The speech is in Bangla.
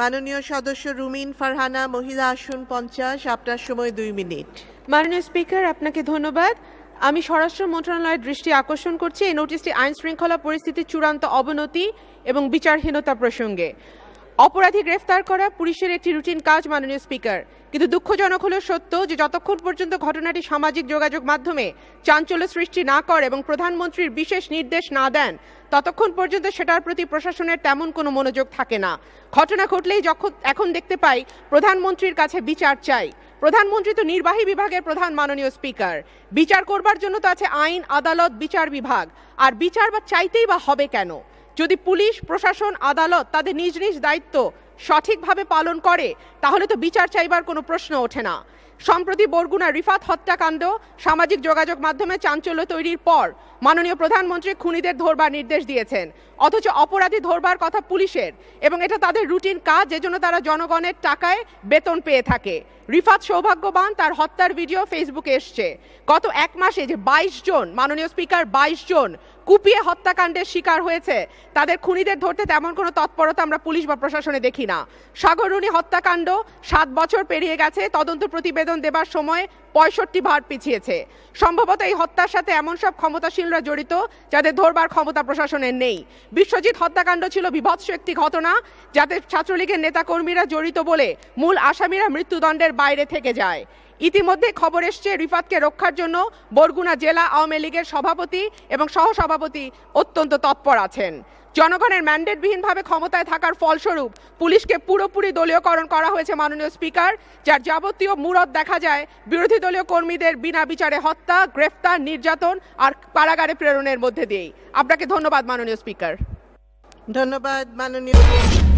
মাননীয় সদস্য রুমিন ফারহানা মহিলা আসন পঞ্চাশ আপনার সময় দুই মিনিট মাননীয় স্পিকার আপনাকে ধন্যবাদ আমি স্বরাষ্ট্র মন্ত্রণালয়ের দৃষ্টি আকর্ষণ করছি এই নোটিশটি আইন শৃঙ্খলা পরিস্থিতির চূড়ান্ত অবনতি এবং বিচারহীনতা প্রসঙ্গে অপরাধী গ্রেফতার করা পুলিশের একটি রুটিন কাজ মাননীয় স্পিকার কিন্তু দুঃখজনক হলো সত্য যে যতক্ষণ পর্যন্ত ঘটনাটি সামাজিক যোগাযোগ মাধ্যমে চাঞ্চল্য সৃষ্টি না করে এবং প্রধানমন্ত্রীর বিশেষ নির্দেশ না দেন ততক্ষণ পর্যন্ত সেটার প্রতি প্রশাসনের তেমন কোনো মনোযোগ থাকে না ঘটনা ঘটলেই যখন এখন দেখতে পাই প্রধানমন্ত্রীর কাছে বিচার চাই প্রধানমন্ত্রী তো নির্বাহী বিভাগের প্রধান মাননীয় স্পিকার বিচার করবার জন্য তো আছে আইন আদালত বিচার বিভাগ আর বিচার বা চাইতেই বা হবে কেন যদি পুলিশ প্রশাসন আদালত তাদের নিজ নিজ দায়িত্ব সঠিকভাবে পালন করে তাহলে তো বিচার চাইবার কোনো প্রশ্ন ওঠে না সম্প্রতি বরগুনা রিফাত হত্যাকাণ্ড সামাজিক যোগাযোগ মাধ্যমে চাঞ্চল্য তৈরির পর মাননীয় প্রধানমন্ত্রী খুনিদের ধরবার নির্দেশ দিয়েছেন অথচ অপরাধী ধরবার কথা পুলিশের এবং এটা তাদের রুটিন কাজ যেজন্য তারা জনগণের টাকায় বেতন পেয়ে থাকে রিফাত সৌভাগ্যবান তার হত্যার ভিডিও ফেসবুকে এসছে গত এক মাসে যে বাইশ জন মাননীয় স্পিকার বাইশ জন কুপিয়ে হত্যাকাণ্ডের শিকার হয়েছে তাদের খুনিদের ধরতে তেমন কোনো তৎপরতা আমরা পুলিশ বা প্রশাসনে দেখি কিনা সাগররুনি হত্যাকাণ্ড সাত বছর পেরিয়ে গেছে তদন্ত প্রতিবেদন দেবার সময় পঁয়ষট্টি ভার পিছিয়েছে সম্ভবত এই হত্যার সাথে এমন সব ক্ষমতাশীলরা জড়িত যাদের ধরবার ক্ষমতা প্রশাসনের নেই বিশ্বজিৎ হত্যাকাণ্ড ছিল বিভৎস একটি ঘটনা যাতে ছাত্রলীগের নেতাকর্মীরা জড়িত বলে মূল আসামিরা মৃত্যুদণ্ডের বাইরে থেকে যায় ইতিমধ্যে খবর এসছে রিফাতকে রক্ষার জন্য বরগুনা জেলা আওয়ামী লীগের সভাপতি এবং সহসভাপতি অত্যন্ত তৎপর আছেন জনগণের ম্যান্ডেটবিহীনভাবে ক্ষমতায় থাকার ফলস্বরূপ পুলিশকে পুরোপুরি দলীয়করণ করা হয়েছে মাননীয় স্পিকার যার যাবতীয় মুরত দেখা যায় বিরোধী দলীয় কর্মীদের বিনা বিচারে হত্যা গ্রেফতার নির্যাতন আর কারাগারে প্রেরণের মধ্যে দিয়েই আপনাকে ধন্যবাদ মাননীয় স্পিকার ধন্যবাদ মাননীয়